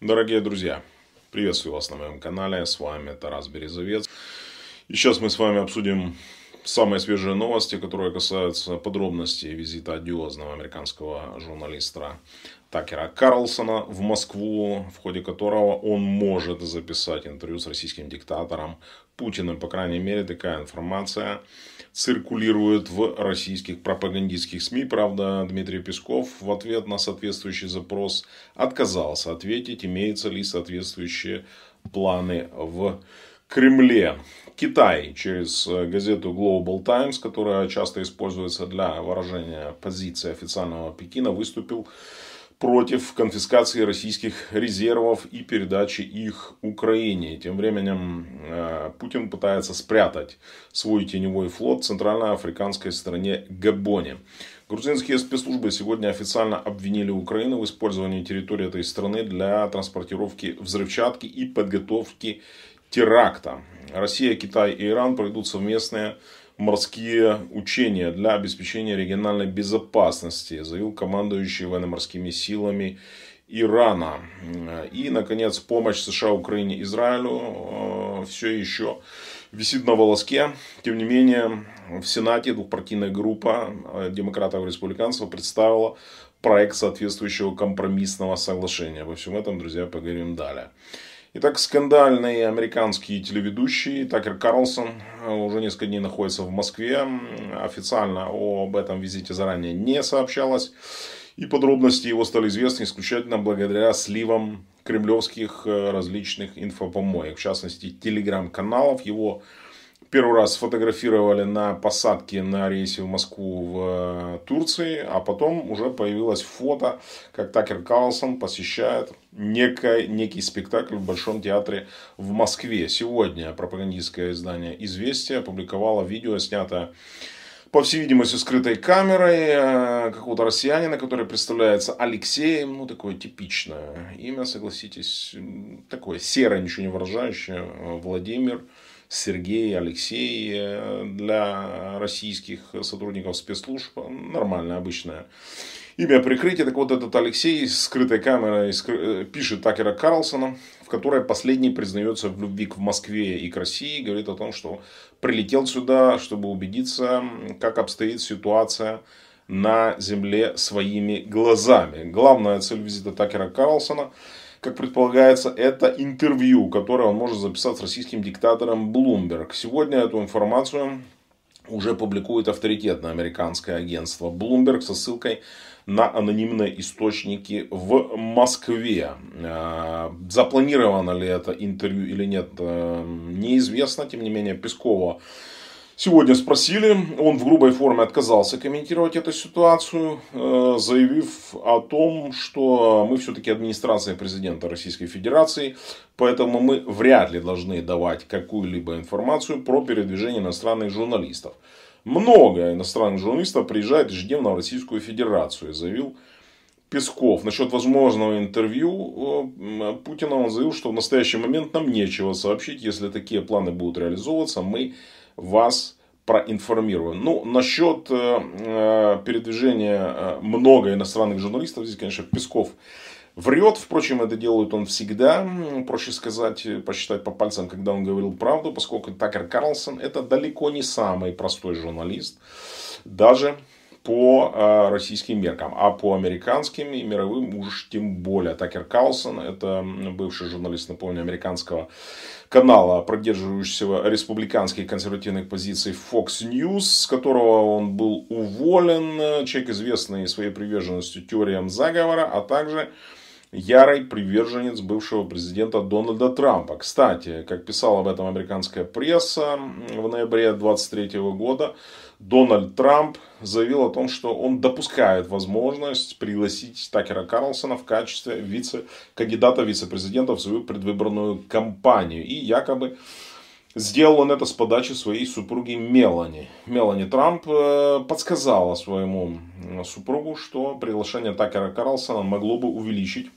Дорогие друзья, приветствую вас на моем канале, с вами Тарас Березовец. И сейчас мы с вами обсудим самые свежие новости, которые касаются подробностей визита одиозного американского журналиста Такера Карлсона в Москву, в ходе которого он может записать интервью с российским диктатором Путиным. По крайней мере, такая информация циркулирует в российских пропагандистских СМИ. Правда, Дмитрий Песков в ответ на соответствующий запрос отказался ответить, имеются ли соответствующие планы в Кремле. Китай через э, газету Global Times, которая часто используется для выражения позиции официального Пекина, выступил против конфискации российских резервов и передачи их Украине. Тем временем э, Путин пытается спрятать свой теневой флот в центральноафриканской стране Габоне. Грузинские спецслужбы сегодня официально обвинили Украину в использовании территории этой страны для транспортировки взрывчатки и подготовки теракта. Россия, Китай и Иран проведут совместные морские учения для обеспечения региональной безопасности, заявил командующий военно-морскими силами Ирана. И, наконец, помощь США, Украине, Израилю э, все еще висит на волоске. Тем не менее, в Сенате двухпартийная группа э, демократов и республиканцев представила проект соответствующего компромиссного соглашения. Во всем этом, друзья, поговорим далее. Итак, скандальные американские телеведущие Такер Карлсон э, уже несколько дней находится в Москве. Официально об этом визите заранее не сообщалось. И подробности его стали известны исключительно благодаря сливам кремлевских э, различных инфопомоек. В частности, телеграм-каналов его Первый раз сфотографировали на посадке на рейсе в Москву в э, Турции, а потом уже появилось фото, как Такер Карлсон посещает некий, некий спектакль в Большом театре в Москве. Сегодня пропагандистское издание «Известия» опубликовало видео, снятое по всей видимости, скрытой камерой э, какого-то россиянина, который представляется Алексеем. Ну, такое типичное имя, согласитесь. Такое серое, ничего не выражающее. Э, Владимир. Сергей, Алексей э, для российских сотрудников спецслужб. Нормальное, обычное имя прикрытия. Так вот, этот Алексей с скрытой камерой э, пишет Такера Карлсона, в которой последний признается в любви к Москве и к России. Говорит о том, что прилетел сюда, чтобы убедиться, как обстоит ситуация на земле своими глазами. Главная цель визита Такера Карлсона – как предполагается, это интервью, которое он может записать с российским диктатором Блумберг. Сегодня эту информацию уже публикует авторитетное американское агентство Bloomberg со ссылкой на анонимные источники в Москве. Э, запланировано ли это интервью или нет, э, неизвестно. Тем не менее, Пескова Сегодня спросили, он в грубой форме отказался комментировать эту ситуацию, э, заявив о том, что мы все-таки администрация президента Российской Федерации, поэтому мы вряд ли должны давать какую-либо информацию про передвижение иностранных журналистов. Много иностранных журналистов приезжает ежедневно в Российскую Федерацию, заявил Песков. Насчет возможного интервью э, Путина он заявил, что в настоящий момент нам нечего сообщить. Если такие планы будут реализовываться, мы вас проинформирован. Ну, насчет э, э передвижения э, много иностранных журналистов, здесь, конечно, Песков врет. Впрочем, это делает он всегда. Проще сказать, э, посчитать по пальцам, когда он говорил правду, поскольку Такер Карлсон это далеко не самый простой журналист. Даже по а, российским меркам, а по американским и мировым уж тем более. Такер Калсон, это бывший журналист, напомню, американского канала, продерживающегося республиканских консервативных позиций Fox News, с которого он был уволен, э, человек, известный своей приверженностью теориям заговора, а также ярый приверженец бывшего президента Дональда Трампа. Кстати, как писала об этом американская пресса в ноябре 23 года, Дональд Трамп заявил о том, что он допускает возможность пригласить Такера Карлсона в качестве вице-кандидата вице-президента в свою предвыборную кампанию. И якобы Сделал он это с подачи своей супруги Мелани. Мелани Трамп э, подсказала своему супругу, что приглашение Такера Карлсона могло бы увеличить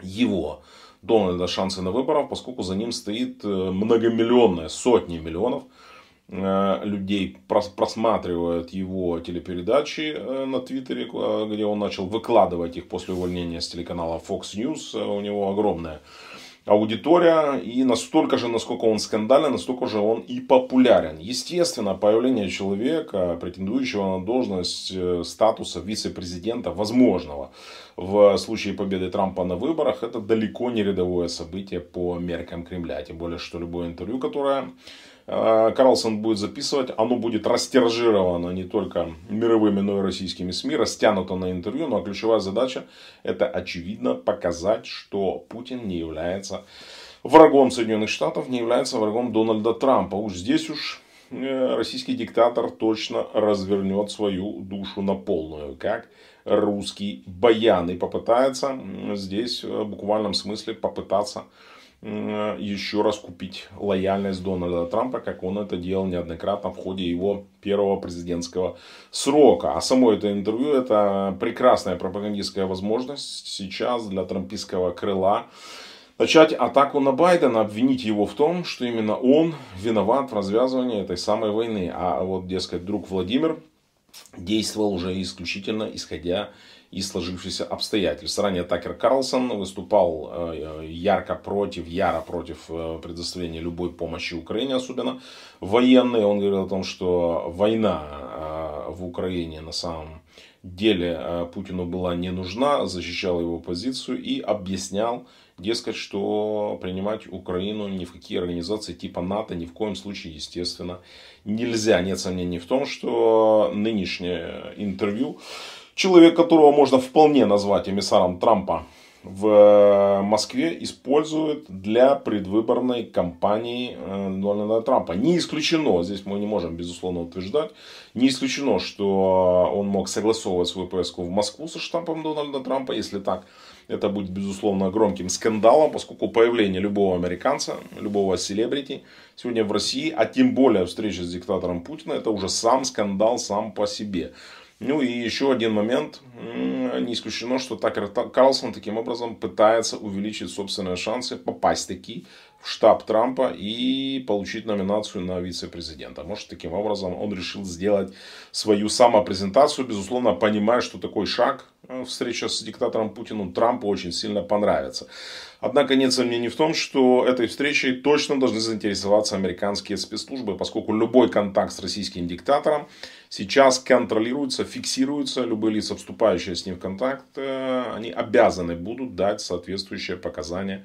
его Дональда шансы на выборах, поскольку за ним стоит э, многомиллионная, сотни миллионов Э, людей просматривают его телепередачи э, на Твиттере, э, где он начал выкладывать их после увольнения с телеканала Fox News. У него огромная аудитория. И настолько же, насколько он скандален, настолько же он и популярен. Естественно, появление человека, претендующего на должность статуса вице-президента возможного в случае победы Трампа на выборах это далеко не рядовое событие по меркам Кремля. Тем более, что любое интервью, которое э, Карлсон будет записывать, оно будет растиражировано не только мировыми, но и российскими СМИ, растянуто на интервью, но ну, а ключевая задача это очевидно показать, что Путин не является врагом Соединенных Штатов, не является врагом Дональда Трампа. Уж здесь уж Э, российский диктатор точно развернет свою душу на полную, как русский баян, и попытается здесь э, в буквальном смысле попытаться еще раз купить лояльность Дональда Трампа, как он это делал неоднократно в ходе его первого президентского срока. А само это интервью это прекрасная пропагандистская возможность сейчас для трампийского крыла начать атаку на Байдена, обвинить его в том, что именно он виноват в развязывании этой самой войны. А вот, дескать, друг Владимир действовал уже исключительно исходя из сложившихся обстоятельств. Ранее Такер Карлсон выступал э, ярко против, яро против э, предоставления любой помощи Украине, особенно военной. Он говорил о том, что война э, в Украине на самом деле э, Путину была не нужна, защищал его позицию и объяснял, дескать, что принимать Украину ни в какие организации типа НАТО ни в коем случае, естественно, нельзя. Нет сомнений в том, что нынешнее интервью, человек, которого можно вполне назвать эмиссаром Трампа, в э, Москве используют для предвыборной кампании э, Дональда Трампа. Не исключено, здесь мы не можем, безусловно, утверждать, не исключено, что э, он мог согласовывать свою поездку в Москву со штампом Дональда Трампа. Если так, это будет, безусловно, громким скандалом, поскольку появление любого американца, любого селебрити сегодня в России, а тем более встреча с диктатором Путина, это уже сам скандал сам по себе. Ну и еще один момент. Не исключено, что Такер Карлсон таким образом пытается увеличить собственные шансы попасть таки штаб Трампа и получить номинацию на вице-президента. Может, таким образом он решил сделать свою самопрезентацию, безусловно, понимая, что такой шаг, э, встреча с диктатором Путиным, Трампу очень сильно понравится. Однако нет сомнений в том, что этой встречей точно должны заинтересоваться американские спецслужбы, поскольку любой контакт с российским диктатором сейчас контролируется, фиксируется, любые лица, вступающие с ним в контакт, э, они обязаны будут дать соответствующие показания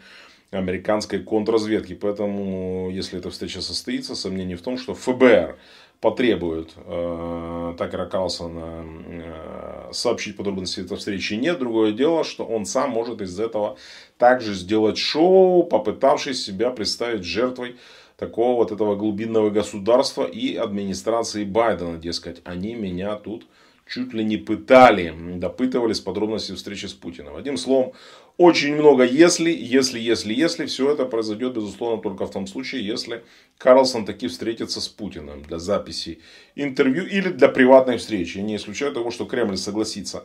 американской контрразведки. Поэтому, ну, если эта встреча состоится, сомнений в том, что ФБР потребует э, Такера Карлсона э, сообщить подробности этой встречи нет. Другое дело, что он сам может из этого также сделать шоу, попытавшись себя представить жертвой такого вот этого глубинного государства и администрации Байдена, дескать, они меня тут чуть ли не пытали, допытывались с встречи с Путиным. Одним словом, очень много если, если, если, если. Все это произойдет, безусловно, только в том случае, если Карлсон таки встретится с Путиным для записи интервью или для приватной встречи. Я не исключаю того, что Кремль согласится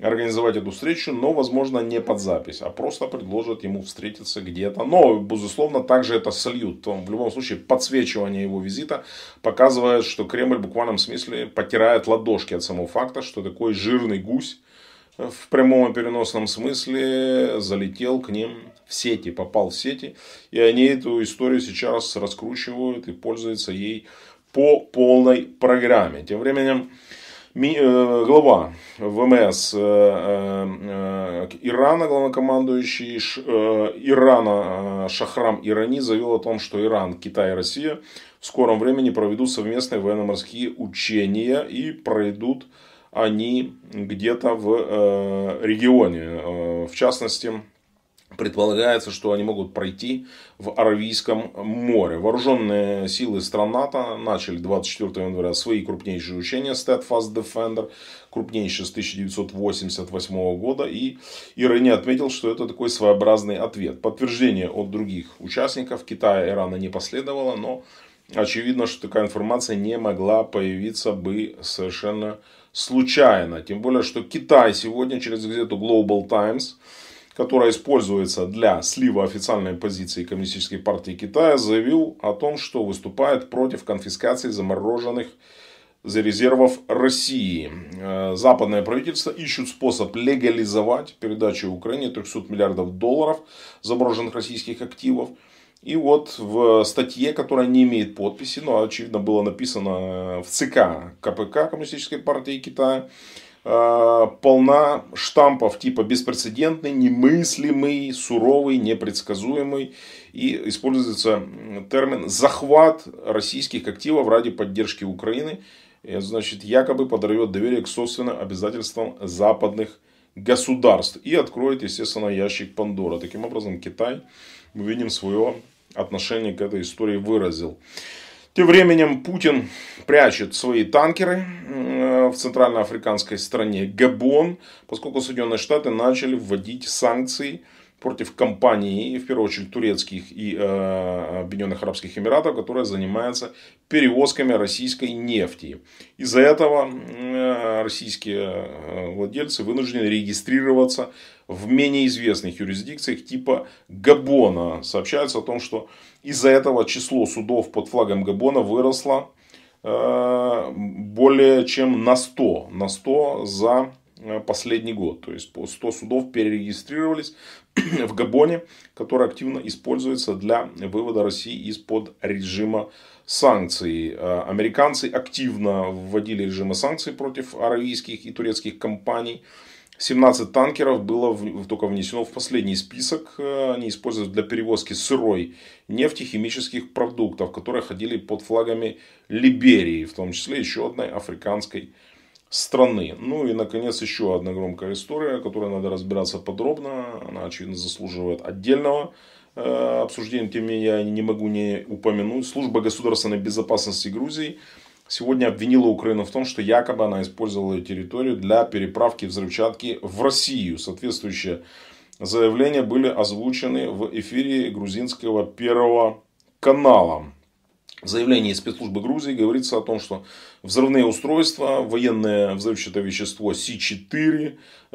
организовать эту встречу, но, возможно, не под запись, а просто предложат ему встретиться где-то. Но, безусловно, также это сольют. В любом случае, подсвечивание его визита показывает, что Кремль в буквальном смысле потирает ладошки от самого факта, что такой жирный гусь в прямом и переносном смысле залетел к ним в сети, попал в сети. И они эту историю сейчас раскручивают и пользуются ей по полной программе. Тем временем глава ВМС Ирана, главнокомандующий Ирана Шахрам Ирани заявил о том, что Иран, Китай и Россия в скором времени проведут совместные военно-морские учения и пройдут они где-то в э, регионе. Э, в частности, Предполагается, что они могут пройти в Аравийском море. Вооруженные силы стран НАТО начали 24 января свои крупнейшие учения Steadfast Defender, крупнейшие с 1988 года. И Ирани отметил, что это такой своеобразный ответ. Подтверждение от других участников Китая и Ирана не последовало, но очевидно, что такая информация не могла появиться бы совершенно случайно. Тем более, что Китай сегодня через газету Global Times – которая используется для слива официальной позиции Коммунистической партии Китая, заявил о том, что выступает против конфискации замороженных за резервов России. Э, западное правительство ищут способ легализовать передачу Украине 300 миллиардов долларов замороженных российских активов. И вот в статье, которая не имеет подписи, но очевидно было написано в ЦК КПК Коммунистической партии Китая, Э, полна штампов типа беспрецедентный, немыслимый, суровый, непредсказуемый. И используется термин «захват российских активов ради поддержки Украины». И, значит, якобы подорвет доверие к собственным обязательствам западных государств. И откроет, естественно, ящик Пандора. Таким образом, Китай, мы видим, свое отношение к этой истории выразил. Тем временем Путин прячет свои танкеры в центральноафриканской стране Габон, поскольку Соединенные Штаты начали вводить санкции против компаний, в первую очередь турецких и э, Объединенных Арабских Эмиратов, которая занимается перевозками российской нефти. Из-за этого э, российские э, владельцы вынуждены регистрироваться в менее известных юрисдикциях типа Габона. Сообщается о том, что из-за этого число судов под флагом Габона выросло Э, более чем на 100, на 100 за э, последний год. То есть по 100 судов перерегистрировались в Габоне, который активно используется для вывода России из-под режима санкций. Э, американцы активно вводили режимы санкций против аравийских и турецких компаний – 17 танкеров было в, только внесено в последний список. Э, они используются для перевозки сырой нефти, химических продуктов, которые ходили под флагами Либерии, в том числе еще одной африканской страны. Ну и, наконец, еще одна громкая история, о которой надо разбираться подробно. Она, очевидно, заслуживает отдельного э, обсуждения. Тем не менее, я не могу не упомянуть. Служба государственной безопасности Грузии – сегодня обвинила Украину в том, что якобы она использовала территорию для переправки взрывчатки в Россию. Соответствующие заявления были озвучены в эфире грузинского первого канала. В заявлении спецслужбы Грузии говорится о том, что взрывные устройства, военное взрывчатое вещество С-4,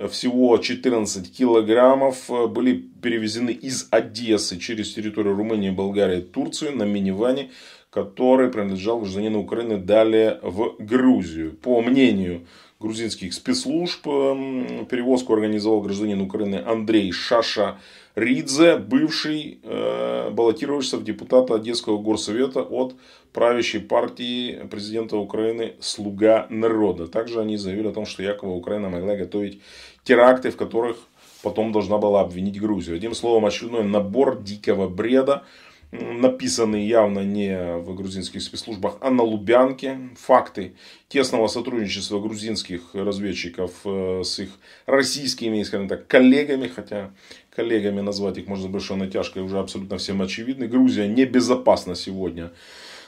всего 14 килограммов, были перевезены из Одессы через территорию Румынии, Болгарии, Турции на миниване который принадлежал гражданину Украины, дали в Грузию. По мнению грузинских спецслужб, перевозку организовал гражданин Украины Андрей Шаша Ридзе, бывший э, баллотировавшийся в депутата Одесского горсовета от правящей партии президента Украины «Слуга народа». Также они заявили о том, что якобы Украина могла готовить теракты, в которых потом должна была обвинить Грузию. Одним словом, очередной набор дикого бреда, написанный явно не в грузинских спецслужбах, а на Лубянке. Факты тесного сотрудничества грузинских разведчиков э, с их российскими, скажем так, коллегами, хотя коллегами назвать их можно с большой натяжкой, уже абсолютно всем очевидно. Грузия небезопасна сегодня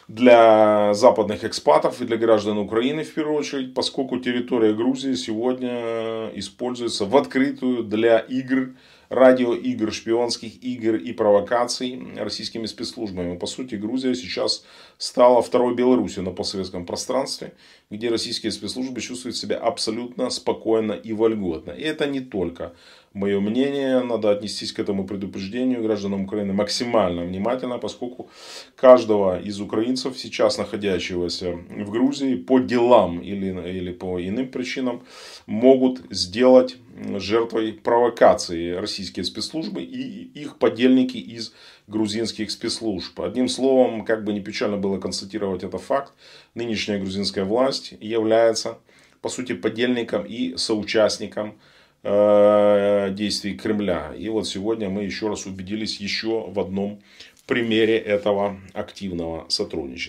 для западных экспатов и для граждан Украины в первую очередь, поскольку территория Грузии сегодня используется в открытую для игр радиоигр, шпионских игр и провокаций российскими спецслужбами. По сути, Грузия сейчас стала второй Беларусью на постсоветском пространстве, где российские спецслужбы чувствуют себя абсолютно спокойно и вольготно. И это не только мое мнение, надо отнестись к этому предупреждению гражданам Украины максимально внимательно, поскольку каждого из украинцев, сейчас находящегося в Грузии, по делам или, или по иным причинам, могут сделать жертвой провокации российские спецслужбы и их подельники из грузинских спецслужб. Одним словом, как бы не печально было констатировать этот факт, нынешняя грузинская власть является, по сути, подельником и соучастником э, действий Кремля. И вот сегодня мы еще раз убедились еще в одном примере этого активного сотрудничества.